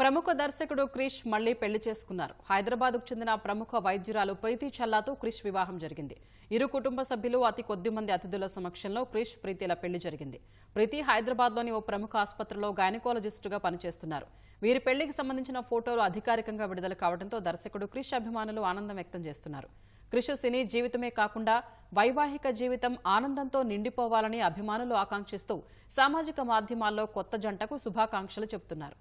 ప్రముఖ దర్శకుడు క్రిష్ మళ్లీ పెళ్లి చేసుకున్నారు హైదరాబాద్కు చెందిన ప్రముఖ వైద్యురాలు ప్రీతి చల్లాతో క్రిష్ వివాహం జరిగింది ఇరు కుటుంబ సభ్యులు అతి కొద్ది మంది అతిథుల సమక్షంలో క్రిష్ ప్రీతిల పెళ్లి జరిగింది ప్రీతి హైదరాబాద్లోని ఓ ప్రముఖ ఆసుపత్రిలో గైనకాలజిస్టుగా పనిచేస్తున్నారు వీరి పెళ్లికి సంబంధించిన ఫోటోలు అధికారికంగా విడుదల కావడంతో దర్శకుడు క్రిష్ అభిమానులు ఆనందం వ్యక్తం చేస్తున్నారు క్రిష్ సినీ జీవితమే కాకుండా వైవాహిక జీవితం ఆనందంతో నిండిపోవాలని అభిమానులు ఆకాంక్షిస్తూ సామాజిక మాధ్యమాల్లో కొత్త జంటకు శుభాకాంక్షలు చెబుతున్నారు